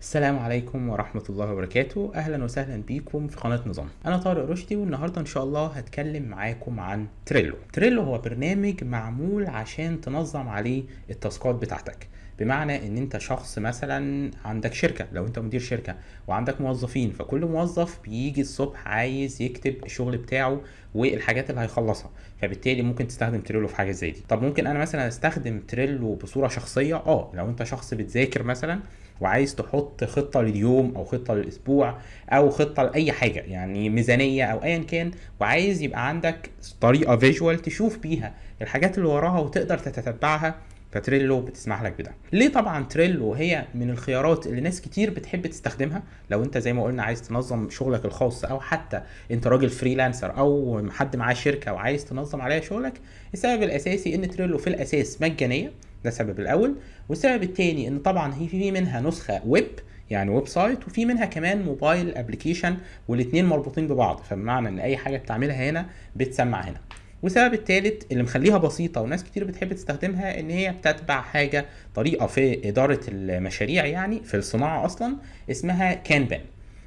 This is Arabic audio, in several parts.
السلام عليكم ورحمة الله وبركاته أهلا وسهلا بيكم في قناة نظام أنا طارق رشدي والنهاردة إن شاء الله هتكلم معاكم عن تريلو تريلو هو برنامج معمول عشان تنظم عليه التاسكات بتاعتك بمعنى ان انت شخص مثلا عندك شركه لو انت مدير شركه وعندك موظفين فكل موظف بيجي الصبح عايز يكتب الشغل بتاعه والحاجات اللي هيخلصها فبالتالي ممكن تستخدم تريلو في حاجه زي دي طب ممكن انا مثلا استخدم تريلو بصوره شخصيه اه لو انت شخص بتذاكر مثلا وعايز تحط خطه لليوم او خطه للاسبوع او خطه لاي حاجه يعني ميزانيه او ايا كان وعايز يبقى عندك طريقه فيجوال تشوف بيها الحاجات اللي وراها وتقدر تتتبعها فتريلو بتسمح لك بده ليه طبعا تريلو هي من الخيارات اللي ناس كتير بتحب تستخدمها لو انت زي ما قلنا عايز تنظم شغلك الخاص او حتى انت راجل فريلانسر او حد معاه شركه وعايز تنظم عليها شغلك السبب الاساسي ان تريلو في الاساس مجانيه ده السبب الاول والسبب الثاني ان طبعا هي في منها نسخه ويب يعني ويب سايت وفي منها كمان موبايل ابلكيشن والاثنين مربوطين ببعض فبمعنى ان اي حاجه بتعملها هنا بتسمع هنا والسبب الثالث اللي مخليها بسيطه وناس كتير بتحب تستخدمها ان هي بتتبع حاجه طريقه في اداره المشاريع يعني في الصناعه اصلا اسمها كانبان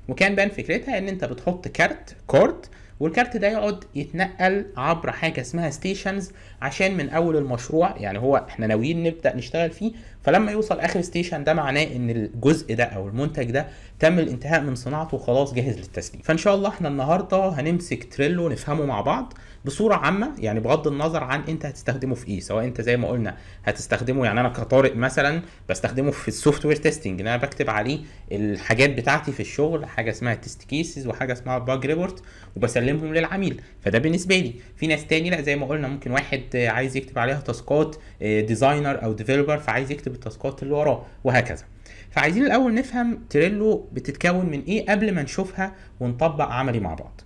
وكانبان فكرتها ان انت بتحط كارت كارت والكارت ده يقعد يتنقل عبر حاجه اسمها ستيشنز عشان من اول المشروع يعني هو احنا ناويين نبدا نشتغل فيه فلما يوصل اخر ستيشن ده معناه ان الجزء ده او المنتج ده تم الانتهاء من صناعته وخلاص جاهز للتسليم فان شاء الله احنا النهارده هنمسك تريلو نفهمه مع بعض بصوره عامه يعني بغض النظر عن انت هتستخدمه في ايه سواء انت زي ما قلنا هتستخدمه يعني انا كطارق مثلا بستخدمه في السوفت وير تيستنج ان انا بكتب عليه الحاجات بتاعتي في الشغل حاجه اسمها تيست كيسز وحاجه اسمها باج ريبورت وبسلمهم للعميل فده بالنسبه لي في ناس تاني لا زي ما قلنا ممكن واحد عايز يكتب عليها تاسكات ديزاينر آه، او ديفيلوبر فعايز يكتب التاسكات اللي وراه وهكذا فعايزين الاول نفهم تريلو بتتكون من ايه قبل ما نشوفها ونطبق عملي مع بعض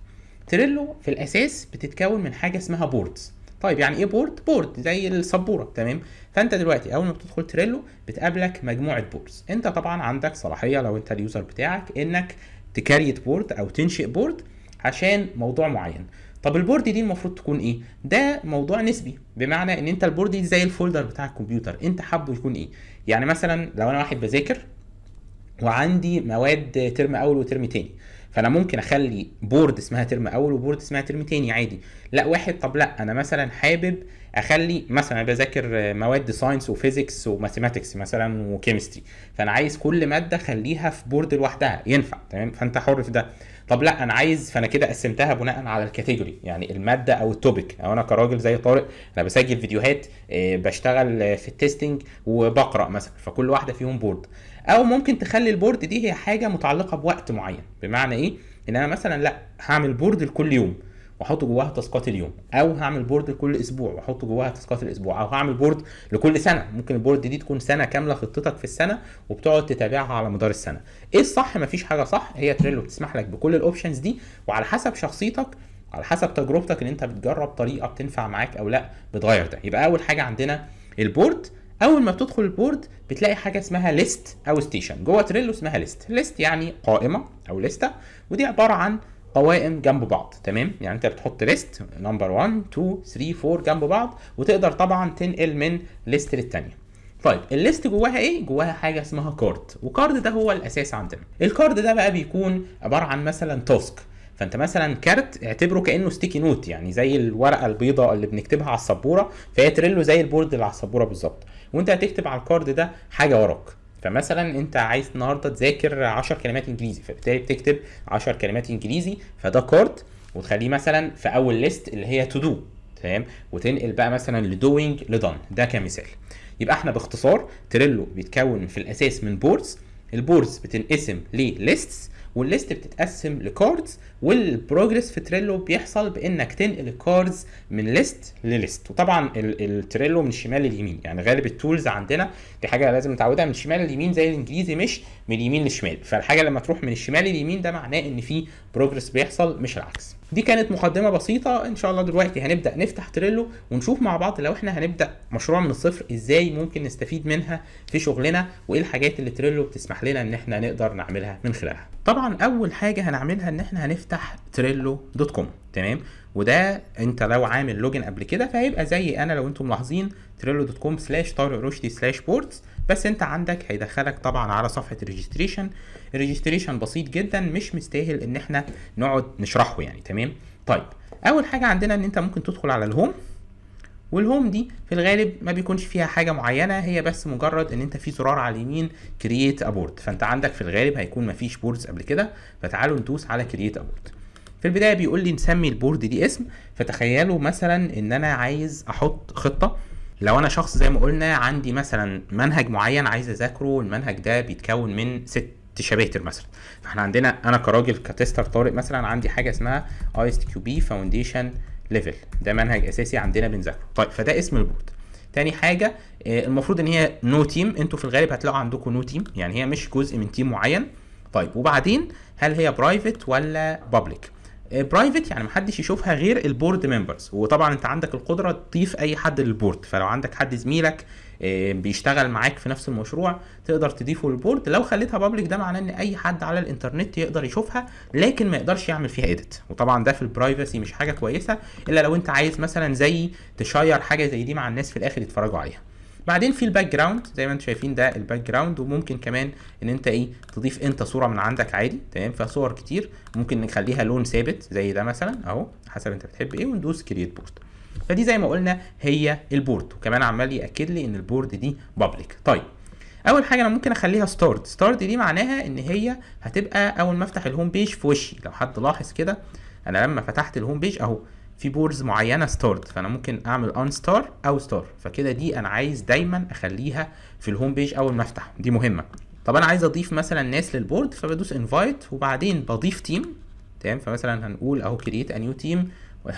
تريلو في الاساس بتتكون من حاجه اسمها بوردز طيب يعني ايه بورد بورد زي السبوره تمام فانت دلوقتي اول ما بتدخل تريلو بتقابلك مجموعه بوردز انت طبعا عندك صلاحيه لو انت اليوزر بتاعك انك تكريت بورد او تنشئ بورد عشان موضوع معين طب البورد دي المفروض تكون ايه ده موضوع نسبي بمعنى ان انت البورد دي زي الفولدر بتاع الكمبيوتر انت حابه يكون ايه يعني مثلا لو انا واحد بذاكر وعندي مواد ترم اول وترم تاني فانا ممكن اخلي بورد اسمها ترم اول وبورد اسمها ترم تاني عادي لا واحد طب لا انا مثلا حابب اخلي مثلا انا بذاكر مواد ساينس وفيزيكس وماثيماتكس مثلا وكيمستري فانا عايز كل ماده اخليها في بورد لوحدها ينفع تمام فانت حر في ده طب لا انا عايز فانا كده قسمتها بناء على الكاتيجوري يعني الماده او التوبيك او انا كراجل زي طارق انا بسجل فيديوهات آه، بشتغل في التستنج وبقرا مثلا فكل واحده فيهم بورد او ممكن تخلي البورد دي هي حاجه متعلقه بوقت معين بمعنى ايه ان انا مثلا لا هعمل بورد لكل يوم واحط جواها تاسكات اليوم او هعمل بورد لكل اسبوع واحط جواها تاسكات الاسبوع او هعمل بورد لكل سنه ممكن البورد دي تكون سنه كامله خطتك في السنه وبتقعد تتابعها على مدار السنه ايه الصح مفيش حاجه صح هي تريلو بتسمح لك بكل الاوبشنز دي وعلى حسب شخصيتك على حسب تجربتك ان انت بتجرب طريقه بتنفع معاك او لا بتغير ده يبقى اول حاجه عندنا البورد اول ما بتدخل البورد بتلاقي حاجه اسمها ليست او ستيشن جوه تريلو اسمها ليست ليست يعني قائمه او ليستة ودي عباره عن قوائم جنب بعض تمام يعني انت بتحط ليست نمبر 1 2 3 4 جنب بعض وتقدر طبعا تنقل من ليست للثانيه طيب الليست جواها ايه؟ جواها حاجه اسمها كارد وكارد ده هو الاساس عندنا الكارد ده بقى بيكون عباره عن مثلا تاسك فانت مثلا كارت اعتبره كانه ستيكي نوت يعني زي الورقه البيضاء اللي بنكتبها على السبوره فهي تريلو زي البورد اللي على السبوره بالظبط وانت هتكتب على الكارد ده حاجه وراك فمثلا انت عايز النهارده تذاكر 10 كلمات انجليزي فبالتالي بتكتب 10 كلمات انجليزي فده كارد وتخليه مثلا في اول ليست اللي هي تو دو تمام وتنقل بقى مثلا لدوينج لدن ده كمثال يبقى احنا باختصار تريلو بيتكون في الاساس من بوردز البوردز بتنقسم لليستس والليست بتتقسم لكاردز والبروجرس في تريلو بيحصل بانك تنقل الكاردز من ليست لليست وطبعا التريلو من الشمال لليمين يعني غالب التولز عندنا دي حاجه لازم نتعودها من الشمال لليمين زي الانجليزي مش من اليمين للشمال فالحاجه لما تروح من الشمال لليمين ده معناه ان في بروجرس بيحصل مش العكس دي كانت مقدمة بسيطة ان شاء الله دلوقتي هنبدأ نفتح تريلو ونشوف مع بعض لو احنا هنبدأ مشروع من الصفر ازاي ممكن نستفيد منها في شغلنا وايه الحاجات اللي تريلو بتسمح لنا ان احنا نقدر نعملها من خلالها طبعا اول حاجة هنعملها ان احنا هنفتح تريلو دوت كوم تمام وده انت لو عامل لوجن قبل كده فهيبقى زي انا لو انتم ملاحظين تريلو دوت كوم سلاش طارق رشدي سلاش بورتس بس انت عندك هيدخلك طبعا على صفحه الريجستريشن الريجستريشن بسيط جدا مش مستاهل ان احنا نقعد نشرحه يعني تمام طيب اول حاجه عندنا ان انت ممكن تدخل على الهوم والهوم دي في الغالب ما بيكونش فيها حاجه معينه هي بس مجرد ان انت في زرار على اليمين كرييت ابورد فانت عندك في الغالب هيكون ما فيش بوردز قبل كده فتعالوا ندوس على كرييت ابورد في البدايه بيقول لي نسمي البورد دي اسم فتخيلوا مثلا ان انا عايز احط خطه لو انا شخص زي ما قلنا عندي مثلا منهج معين عايز اذاكره المنهج ده بيتكون من ست شباتر مثلا فاحنا عندنا انا كراجل كتستر طارق مثلا عندي حاجه اسمها اي اس كيو بي فاونديشن ليفل ده منهج اساسي عندنا بنذاكره طيب فده اسم البورد تاني حاجه آه، المفروض ان هي نو تيم انتوا في الغالب هتلاقوا عندكم نو تيم يعني هي مش جزء من تيم معين طيب وبعدين هل هي برايفت ولا بابليك برايفت آه، يعني محدش يشوفها غير البورد ممبرز وطبعا انت عندك القدره تضيف اي حد للبورد فلو عندك حد زميلك آه، بيشتغل معاك في نفس المشروع تقدر تضيفه للبورد لو خليتها بابليك ده معناه ان اي حد على الانترنت يقدر يشوفها لكن ما يقدرش يعمل فيها اديت وطبعا ده في البرايفسي مش حاجه كويسه الا لو انت عايز مثلا زي تشير حاجه زي دي مع الناس في الاخر يتفرجوا عليها بعدين في الباك جراوند زي ما انتم شايفين ده الباك جراوند وممكن كمان ان انت ايه تضيف انت صوره من عندك عادي تمام فصور كتير ممكن نخليها لون ثابت زي ده مثلا اهو حسب انت بتحب ايه وندوس كرييت بورد فدي زي ما قلنا هي البورد وكمان عمال ياكد لي ان البورد دي بابليك طيب اول حاجه انا ممكن اخليها ستارت ستارت دي معناها ان هي هتبقى اول ما افتح الهوم بيج في وشي لو حد لاحظ كده انا لما فتحت الهوم بيج اهو في بورز معينه ستارت فانا ممكن اعمل ان ستار او ستار فكده دي انا عايز دايما اخليها في الهوم بيج اول ما افتح دي مهمه طب انا عايز اضيف مثلا ناس للبورد فبدوس انفايت وبعدين بضيف تيم تمام فمثلا هنقول اهو كرييت ا نيو تيم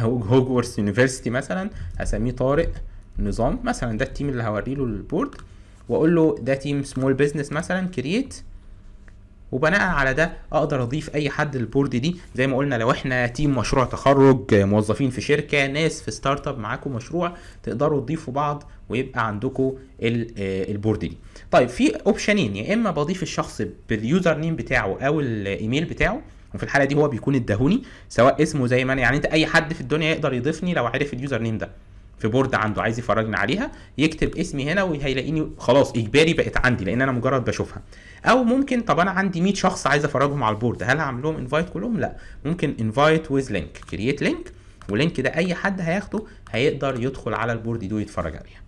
هوجورس يونيفرسيتي مثلا هسميه طارق نظام مثلا ده التيم اللي هوريله له البورد واقول له ده تيم سمول بزنس مثلا كرييت وبناء على ده اقدر اضيف اي حد للبورد دي زي ما قلنا لو احنا تيم مشروع تخرج موظفين في شركه ناس في ستارت اب معاكم مشروع تقدروا تضيفوا بعض ويبقى عندكم آه، البورد دي طيب في اوبشنين يا اما بضيف الشخص باليوزر نيم بتاعه او الايميل بتاعه وفي الحاله دي هو بيكون الدهوني سواء اسمه زي ما انا يعني انت اي حد في الدنيا يقدر يضيفني لو عرف اليوزر نيم ده في بورد عنده عايز يفرجنا عليها يكتب اسمي هنا وهيلاقيني خلاص اجباري بقت عندي لان انا مجرد بشوفها او ممكن طب انا عندي 100 شخص عايز افرجهم على البورد هل هعمل لهم انفايت كلهم لا ممكن انفايت ويز لينك كرييت لينك ولينك ده اي حد هياخده هيقدر يدخل على البورد دي ويتفرج عليها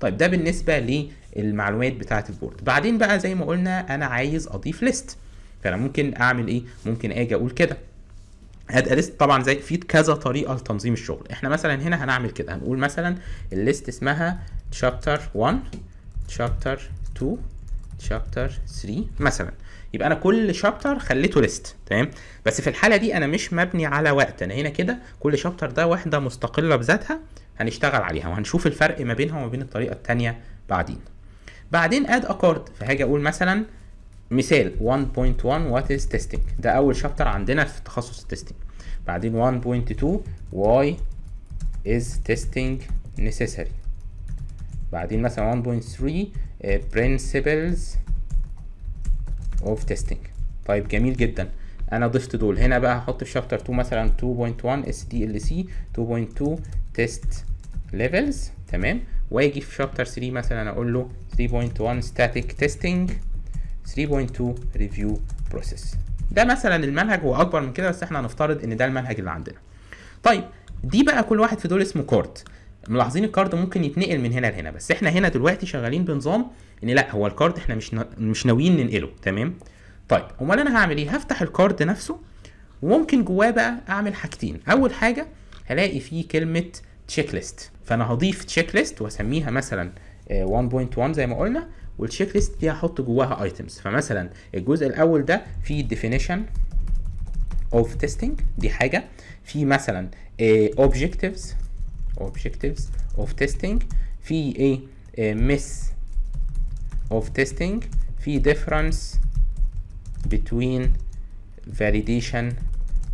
طيب ده بالنسبه للمعلومات بتاعه البورد بعدين بقى زي ما قلنا انا عايز اضيف ليست فانا ممكن اعمل ايه ممكن اجي اقول كده اد ليست طبعا زي في كذا طريقه لتنظيم الشغل احنا مثلا هنا هنعمل كده هنقول مثلا الليست اسمها chapter 1 chapter 2 chapter 3 مثلا يبقى انا كل شابتر خليته ليست تمام بس في الحاله دي انا مش مبني على وقت انا هنا كده كل شابتر ده وحده مستقله بذاتها هنشتغل عليها وهنشوف الفرق ما بينها وما بين الطريقه الثانيه بعدين بعدين اد اكورد فهاجي اقول مثلا مثال 1.1 وات از تيستنج ده اول شابتر عندنا في تخصص التيستينج بعدين 1.2 واي از تيستنج necessary بعدين مثلا 1.3 uh, principles of testing طيب جميل جدا انا ضفت دول هنا بقى هحط في شابتر 2 مثلا 2.1 اس دي ال سي 2.2 تيست ليفلز تمام واجي في شابتر 3 مثلا اقول له 3.1 static testing 3.2 ريفيو بروسيس ده مثلا المنهج هو اكبر من كده بس احنا هنفترض ان ده المنهج اللي عندنا طيب دي بقى كل واحد في دول اسمه كارد ملاحظين الكارد ممكن يتنقل من هنا لهنا بس احنا هنا دلوقتي شغالين بنظام ان لا هو الكارد احنا مش نا... مش ناويين ننقله تمام طيب امال انا هعمل ايه هفتح الكارد نفسه وممكن جواه بقى اعمل حاجتين اول حاجه هلاقي فيه كلمه تشيك ليست فانا هضيف تشيك ليست واسميها مثلا 1.1 آه، زي ما قلنا والتشيك ليست دي هحط جواها ايتمز فمثلا الجزء الاول ده فيه definition of testing دي حاجه في مثلا إيه objectives objectives of testing في ايه, إيه miss of testing في difference between validation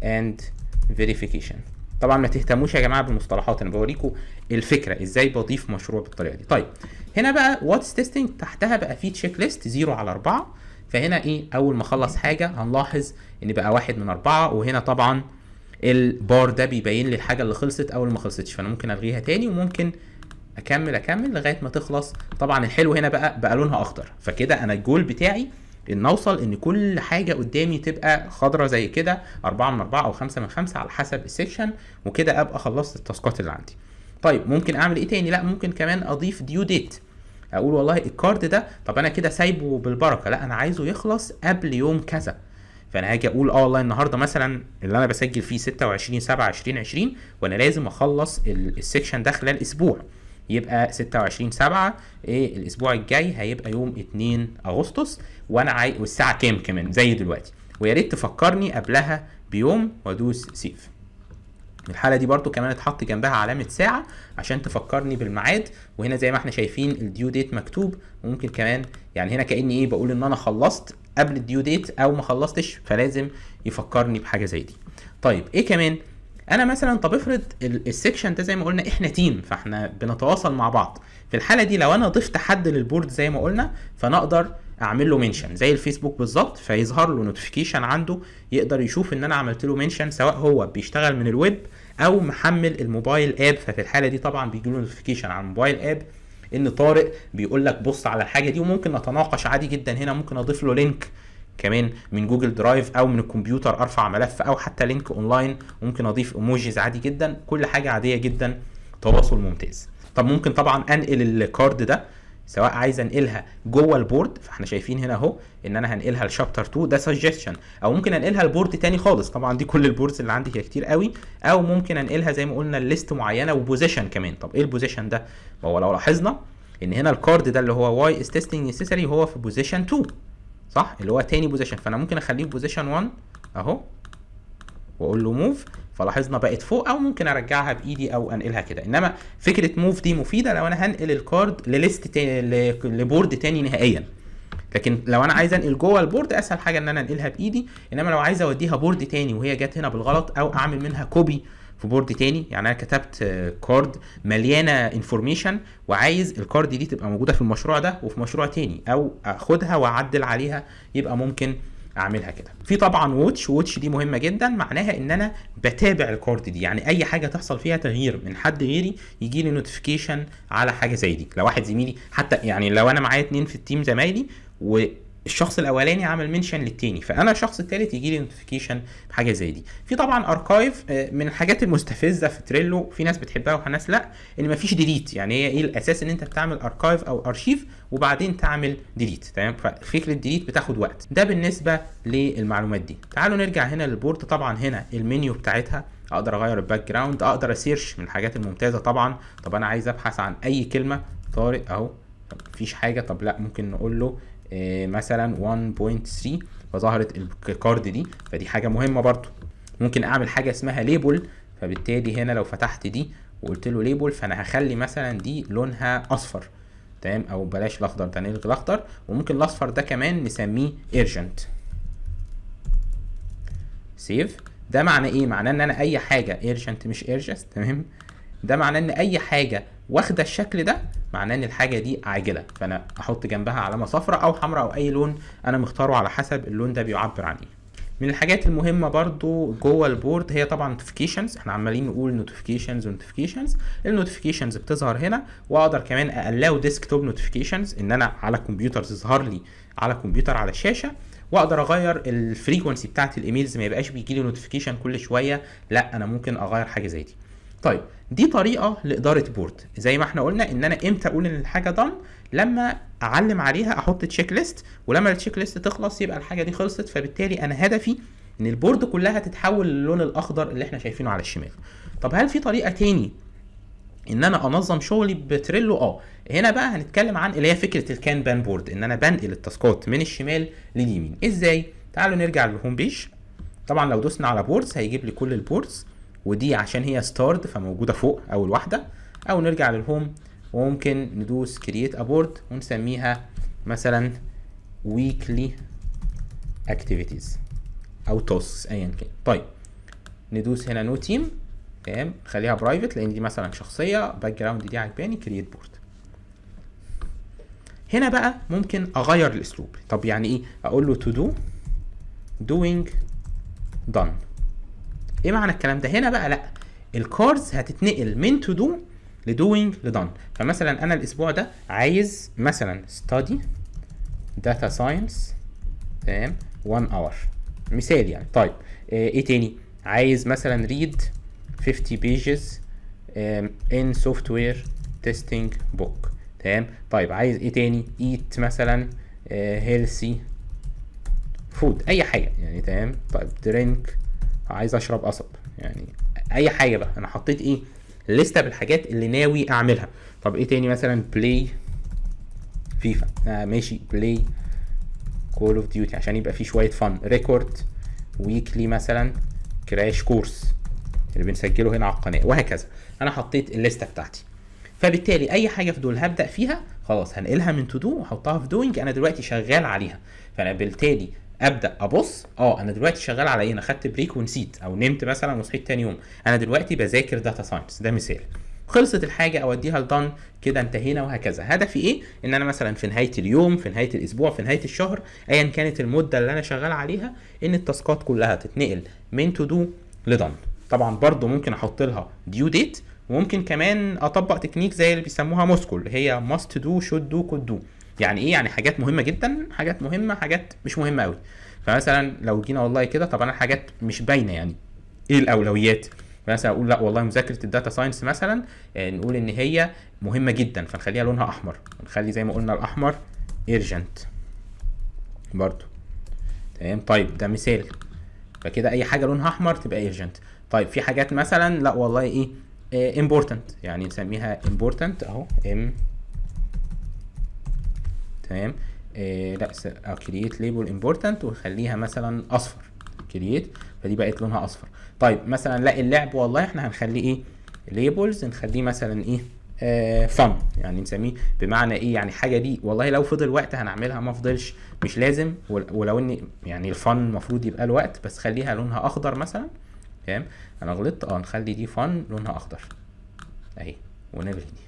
and verification طبعا ما تهتموش يا جماعه بالمصطلحات انا بوريكم الفكره ازاي بضيف مشروع بالطريقه دي طيب هنا بقى واتس تيستنج تحتها بقى في تشيك ليست 0 على 4 فهنا ايه اول ما اخلص حاجه هنلاحظ ان بقى واحد من اربعه وهنا طبعا البار ده بيبين لي الحاجه اللي خلصت اول ما خلصتش فانا ممكن الغيها تاني وممكن اكمل اكمل لغايه ما تخلص طبعا الحلو هنا بقى بقى لونها اخضر فكده انا الجول بتاعي ان اوصل ان كل حاجه قدامي تبقى خضرة زي كده 4 من 4 او 5 من 5 على حسب السيكشن وكده ابقى خلصت التاسكات اللي عندي طيب ممكن اعمل ايه تاني لا ممكن كمان اضيف ديو ديت اقول والله الكارد ده طب انا كده سايبه بالبركه لا انا عايزه يخلص قبل يوم كذا فانا هاجي اقول اه والله النهارده مثلا اللي انا بسجل فيه 26 7 20 20 وانا لازم اخلص السيكشن ده خلال اسبوع يبقى 26 7 ايه الاسبوع الجاي هيبقى يوم 2 اغسطس وانا عايز والساعه كام كمان زي دلوقتي ويا ريت تفكرني قبلها بيوم وادوس سيف الحالة دي برضو كمان اتحط جنبها علامة ساعة عشان تفكرني بالميعاد وهنا زي ما احنا شايفين الديو ديت مكتوب وممكن كمان يعني هنا كأني ايه بقول ان انا خلصت قبل الديو ديت او ما خلصتش فلازم يفكرني بحاجة زي دي. طيب ايه كمان؟ انا مثلا طب افرض السكشن ده زي ما قلنا احنا تيم فاحنا بنتواصل مع بعض في الحاله دي لو انا ضفت حد للبورد زي ما قلنا فانا اقدر اعمل له منشن زي الفيسبوك بالظبط فيظهر له نوتيفيكيشن عنده يقدر يشوف ان انا عملت له منشن سواء هو بيشتغل من الويب او محمل الموبايل اب ففي الحاله دي طبعا بيجي له نوتيفيكيشن على الموبايل اب ان طارق بيقول لك بص على الحاجه دي وممكن نتناقش عادي جدا هنا ممكن اضيف له لينك كمان من جوجل درايف او من الكمبيوتر ارفع ملف او حتى لينك اونلاين ممكن اضيف ايموجيز عادي جدا كل حاجه عاديه جدا تواصل ممتاز طب ممكن طبعا انقل الكارد ده سواء عايز انقلها جوه البورد فاحنا شايفين هنا اهو ان انا هنقلها لشابتر 2 ده سجستشن او ممكن انقلها لبورد تاني خالص طبعا دي كل البوردز اللي عندي هي كتير قوي او ممكن انقلها زي ما قلنا لليست معينه وبوزيشن كمان طب ايه البوزيشن ده ما هو لو لاحظنا ان هنا الكارد ده اللي هو واي از تيستنج نيسيسري هو في بوزيشن 2 صح اللي هو تاني بوزيشن فانا ممكن اخليه في بوزيشن 1 اهو واقول له موف فلاحظنا بقت فوق او ممكن ارجعها بايدي او انقلها كده انما فكره موف دي مفيده لو انا هنقل الكارد لليست تاني لبورد تاني نهائيا لكن لو انا عايز انقل جوه البورد اسهل حاجه ان انا انقلها بايدي انما لو عايز اوديها بورد تاني وهي جت هنا بالغلط او اعمل منها كوبي في بورد تاني يعني انا كتبت كارد مليانه انفورميشن وعايز الكارد دي تبقى موجوده في المشروع ده وفي مشروع تاني او اخدها واعدل عليها يبقى ممكن اعملها كده في طبعا ووتش ووتش دي مهمه جدا معناها ان انا بتابع الكارد دي يعني اي حاجه تحصل فيها تغيير من حد غيري يجي لي نوتيفيكيشن على حاجه زي دي لو واحد زميلي حتى يعني لو انا معايا اتنين في التيم زمايلي و الشخص الاولاني عمل منشن للتاني فانا الشخص التالت يجي لي نوتيفيكيشن بحاجه زي دي في طبعا اركايف آه، من الحاجات المستفزه في تريلو في ناس بتحبها وناس لا ان مفيش ديليت يعني هي ايه الاساس ان انت بتعمل اركايف او ارشيف وبعدين تعمل ديليت تمام ففكره ديليت بتاخد وقت ده بالنسبه للمعلومات دي تعالوا نرجع هنا للبورد طبعا هنا المنيو بتاعتها اقدر اغير الباك جراوند اقدر اسيرش من الحاجات الممتازه طبعا طب انا عايز ابحث عن اي كلمه طارق اهو مفيش حاجه طب لا ممكن نقول له آه، مثلا 1.3 فظهرت الكارد دي فدي حاجه مهمه برضو ممكن اعمل حاجه اسمها ليبل فبالتالي هنا لو فتحت دي وقلت له ليبل فانا هخلي مثلا دي لونها اصفر تمام او بلاش الاخضر ده نلغي الاخضر وممكن الاصفر ده كمان نسميه ايرجنت سيف ده معناه ايه معناه ان انا اي حاجه ايرجنت مش ايرجنت تمام ده معناه ان اي حاجه واخده الشكل ده معناه ان الحاجه دي عاجله فانا احط جنبها علامه صفراء او حمراء او اي لون انا مختاره على حسب اللون ده بيعبر عن ايه من الحاجات المهمة برضو جوه البورد هي طبعا نوتيفيكيشنز احنا عمالين نقول نوتيفيكيشنز ونوتيفيكيشنز النوتيفيكيشنز بتظهر هنا واقدر كمان ديسك توب نوتيفيكيشنز ان انا على الكمبيوتر تظهر لي على الكمبيوتر على الشاشة واقدر اغير الفريكونسي بتاعت الايميلز ما يبقاش بيجي لي نوتيفيكيشن كل شويه لا انا ممكن اغير حاجه زي دي طيب دي طريقه لاداره بورد زي ما احنا قلنا ان انا امتى اقول ان الحاجه دن لما اعلم عليها احط تشيك ليست ولما التشيك ليست تخلص يبقى الحاجه دي خلصت فبالتالي انا هدفي ان البورد كلها تتحول للون الاخضر اللي احنا شايفينه على الشمال طب هل في طريقه تاني ان انا انظم شغلي بتريلو اه هنا بقى هنتكلم عن اللي هي فكره الكان بان بورد ان انا بنقل التاسكات من الشمال لليمين ازاي تعالوا نرجع للهوم بيج طبعا لو دوسنا على بوردز هيجيب لي كل البوردز ودي عشان هي ستارد فموجوده فوق اول واحده او نرجع للهوم وممكن ندوس كرييت ابورد ونسميها مثلا ويكلي اكتيفيتيز او تاسكس ايا كان طيب ندوس هنا نو تيم تمام خليها برايفت لان دي مثلا شخصيه باك جراوند دي عجباني كرييت بورد هنا بقى ممكن اغير الاسلوب طب يعني ايه اقول له تو دو doing done ايه معنى الكلام ده هنا بقى لا الكارز هتتنقل من تو دو لدوينج لدان فمثلا انا الاسبوع ده عايز مثلا ستادي داتا ساينس تمام 1 اور مثال يعني طيب آه، ايه تاني عايز مثلا ريد 50 بيجز ان سوفت وير تيستينج بوك تمام طيب عايز ايه تاني ايت مثلا هيلثي آه، فود اي حاجه يعني تمام طيب درينك عايز اشرب قصب يعني اي حاجه بقى انا حطيت ايه لسته بالحاجات اللي ناوي اعملها طب ايه تاني مثلا بلاي فيفا آه ماشي بلاي كول اوف ديوتي عشان يبقى فيه شويه فن ريكورد ويكلي مثلا كراش كورس اللي بنسجله هنا على القناه وهكذا انا حطيت الليسته بتاعتي فبالتالي اي حاجه في دول هبدا فيها خلاص هنقلها من تو دو واحطها في دوينج انا دلوقتي شغال عليها فانا بالتالي ابدا ابص اه انا دلوقتي شغال على ايه انا خدت بريك ونسيت او نمت مثلا وصحيت تاني يوم انا دلوقتي بذاكر داتا ساينس ده مثال خلصت الحاجه اوديها لدن كده انتهينا وهكذا هدفي ايه ان انا مثلا في نهايه اليوم في نهايه الاسبوع في نهايه الشهر ايا كانت المده اللي انا شغال عليها ان التاسكات كلها تتنقل من تو دو لدن طبعا برضو ممكن احط لها ديو ديت وممكن كمان اطبق تكنيك زي اللي بيسموها موسكو اللي هي ماست دو شود دو كود دو يعني ايه يعني حاجات مهمه جدا حاجات مهمه حاجات مش مهمه قوي فمثلا لو جينا والله كده طب انا حاجات مش باينه يعني ايه الاولويات مثلا اقول لا والله مذاكره الداتا ساينس مثلا آه، نقول ان هي مهمه جدا فنخليها لونها احمر نخلي زي ما قلنا الاحمر ايرجنت برضو تمام طيب ده مثال فكده اي حاجه لونها احمر تبقى ايرجنت طيب في حاجات مثلا لا والله ايه امبورتنت آه، يعني نسميها امبورتنت اهو ام تمام آه، لا كرييت ليبل امبورتنت وخليها مثلا اصفر كرييت فدي بقت لونها اصفر طيب مثلا لا اللعب والله احنا هنخليه ايه ليبلز نخليه مثلا ايه فن آه، يعني نسميه بمعنى ايه يعني حاجه دي والله لو فضل وقت هنعملها ما فضلش مش لازم ولو ان يعني الفن المفروض يبقى الوقت بس خليها لونها اخضر مثلا تمام انا غلطت اه نخلي دي فن لونها اخضر اهي ونلغي دي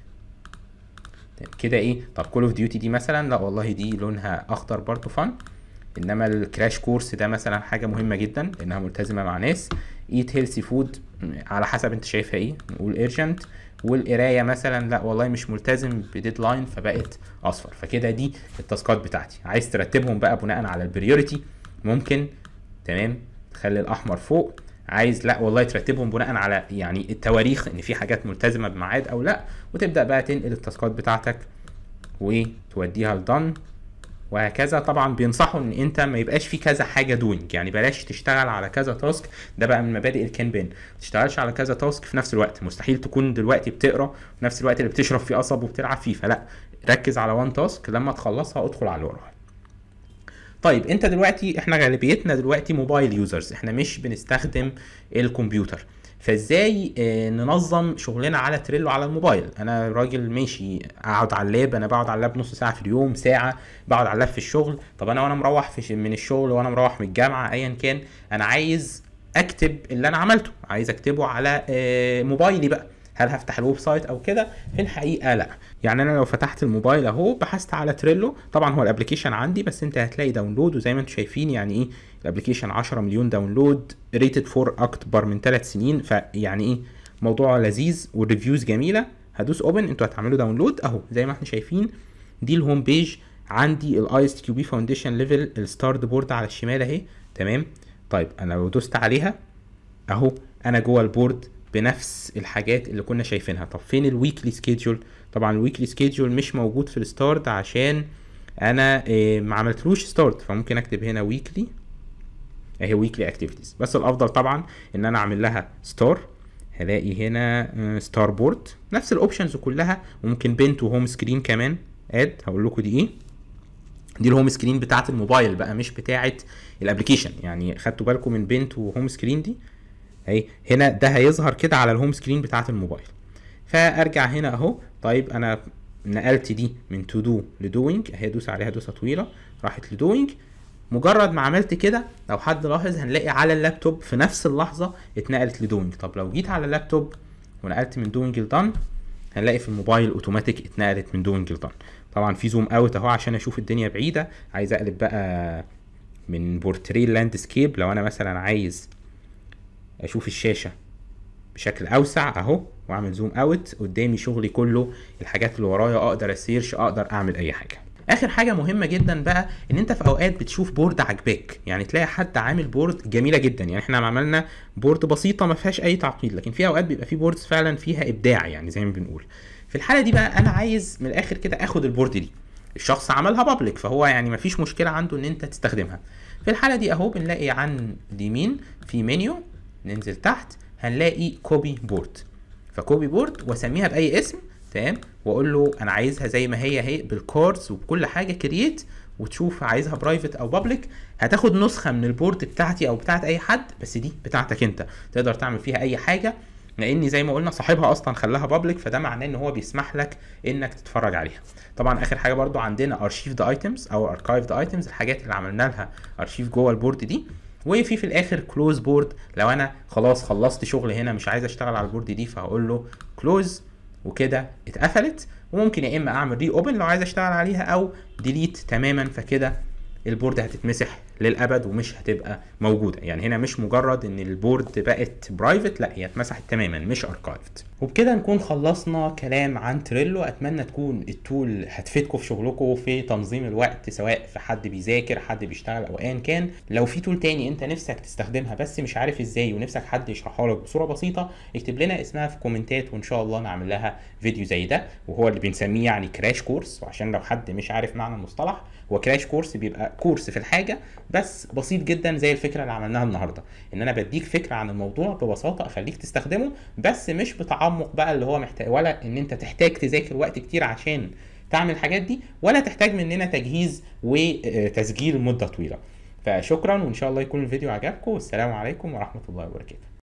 كده ايه طب كول اوف ديوتي دي مثلا لا والله دي لونها اخضر برضه فن انما الكراش كورس ده مثلا حاجه مهمه جدا لانها ملتزمه مع ناس ايت هيلثي فود على حسب انت شايفها ايه نقول ايرجنت والقرايه مثلا لا والله مش ملتزم بديدلاين فبقت اصفر فكده دي التاسكات بتاعتي عايز ترتبهم بقى بناء على البريوريتي ممكن تمام تخلي الاحمر فوق عايز لا والله ترتبهم بناء على يعني التواريخ ان في حاجات ملتزمه بميعاد او لا وتبدا بقى تنقل التاسكات بتاعتك وتوديها لدن وهكذا طبعا بينصحوا ان انت ما يبقاش في كذا حاجه دوينج يعني بلاش تشتغل على كذا تاسك ده بقى من مبادئ الكانبان ما تشتغلش على كذا تاسك في نفس الوقت مستحيل تكون دلوقتي بتقرا في نفس الوقت اللي بتشرب فيه قصب وبتلعب فيه فلا ركز على وان تاسك لما تخلصها ادخل على اللي طيب انت دلوقتي احنا غالبيتنا دلوقتي موبايل يوزرز احنا مش بنستخدم الكمبيوتر فازاي آه، ننظم شغلنا على تريلو على الموبايل انا راجل ماشي اقعد على اللاب انا بقعد على اللاب نص ساعه في اليوم ساعه بقعد على اللاب في الشغل طب انا وانا مروح في من الشغل وانا مروح من الجامعه ايا كان انا عايز اكتب اللي انا عملته عايز اكتبه على آه، موبايلي بقى هل هفتح الويب سايت او كده في الحقيقه لا يعني انا لو فتحت الموبايل اهو بحثت على تريلو طبعا هو الابلكيشن عندي بس انت هتلاقي داونلود وزي ما انتم شايفين يعني ايه الابلكيشن 10 مليون داونلود ريتد فور اكتر من 3 سنين فيعني ايه موضوع لذيذ والريفيوز جميله هدوس اوبن انتوا هتعملوا داونلود اهو زي ما احنا شايفين دي الهوم بيج عندي الاي اس كيو بي فاونديشن ليفل الستارت بورد على الشمال اهي تمام طيب انا لو دوست عليها اهو انا جوه البورد بنفس الحاجات اللي كنا شايفينها طب فين الويكلي سكيدجول طبعا الويكلي سكيدجول مش موجود في الستارت عشان انا آه، ما عملتلوش ستارت فممكن اكتب هنا ويكلي اهي ويكلي اكتيفيتيز بس الافضل طبعا ان انا اعمل لها ستار هلاقي هنا ستار آه، بورد نفس الاوبشنز كلها وممكن بنت وهوم سكرين كمان اد هقول لكم دي ايه دي الهوم سكرين بتاعت الموبايل بقى مش بتاعه الابلكيشن يعني خدتوا بالكم من بنت وهوم سكرين دي اهي هنا ده هيظهر كده على الهوم سكرين بتاعت الموبايل فارجع هنا اهو طيب انا نقلت دي من تو دو لدوينج اهي دوس عليها دوسه طويله راحت لدوينج مجرد ما عملت كده لو حد لاحظ هنلاقي على اللابتوب في نفس اللحظه اتنقلت لدوينج طب لو جيت على اللابتوب ونقلت من دوينج لدن هنلاقي في الموبايل اوتوماتيك اتنقلت من دوينج لدن طبعا في زوم اوت اهو عشان اشوف الدنيا بعيده عايز اقلب بقى من بورتريه لاندسكيب لو انا مثلا عايز اشوف الشاشه بشكل اوسع اهو واعمل زوم اوت قدامي شغلي كله الحاجات اللي ورايا اقدر اسيرش اقدر اعمل اي حاجه اخر حاجه مهمه جدا بقى ان انت في اوقات بتشوف بورد عجبك يعني تلاقي حد عامل بورد جميله جدا يعني احنا عملنا بورد بسيطه ما فيهاش اي تعقيد لكن في اوقات بيبقى في بوردز فعلا فيها ابداع يعني زي ما بنقول في الحاله دي بقى انا عايز من الاخر كده اخد البورد دي الشخص عملها بابليك فهو يعني مفيش مشكله عنده ان انت تستخدمها في الحاله دي اهو بنلاقي عن اليمين في منيو ننزل تحت هنلاقي كوبي بورد فكوبي بورد واسميها باي اسم تمام واقول له انا عايزها زي ما هي اهي بالكورس وبكل حاجه كرييت وتشوف عايزها برايفت او بابليك هتاخد نسخه من البورد بتاعتي او بتاعت اي حد بس دي بتاعتك انت تقدر تعمل فيها اي حاجه لاني زي ما قلنا صاحبها اصلا خلاها بابليك فده معناه ان هو بيسمح لك انك تتفرج عليها طبعا اخر حاجه برضو عندنا ارشيف ذا ايتمز او اركايف ذا ايتمز الحاجات اللي عملنا لها ارشيف جوه البورد دي وفي في الاخر كلوز بورد لو انا خلاص خلصت شغل هنا مش عايز اشتغل على البورد دي فهقول له كلوز وكده اتقفلت وممكن يا اما اعمل ري اوبن لو عايز اشتغل عليها او ديليت تماما فكده البورد هتتمسح للابد ومش هتبقى موجوده يعني هنا مش مجرد ان البورد بقت برايفت لا هي اتمسحت تماما مش اركايفد وبكده نكون خلصنا كلام عن تريلو اتمنى تكون التول هتفيدكم في شغلكم في تنظيم الوقت سواء في حد بيذاكر حد بيشتغل او ايا كان لو في تول تاني انت نفسك تستخدمها بس مش عارف ازاي ونفسك حد يشرحها لك بصوره بسيطه اكتب لنا اسمها في كومنتات وان شاء الله نعمل لها فيديو زي ده وهو اللي بنسميه يعني كراش كورس وعشان لو حد مش عارف معنى المصطلح هو كراش كورس بيبقى كورس في الحاجه بس بسيط جدا زي الفكره اللي عملناها النهارده ان انا بديك فكره عن الموضوع ببساطه اخليك تستخدمه بس مش بتعمق بقى اللي هو محتاج ولا ان انت تحتاج تذاكر وقت كتير عشان تعمل الحاجات دي ولا تحتاج مننا تجهيز وتسجيل مده طويله فشكرا وان شاء الله يكون الفيديو عجبكم والسلام عليكم ورحمه الله وبركاته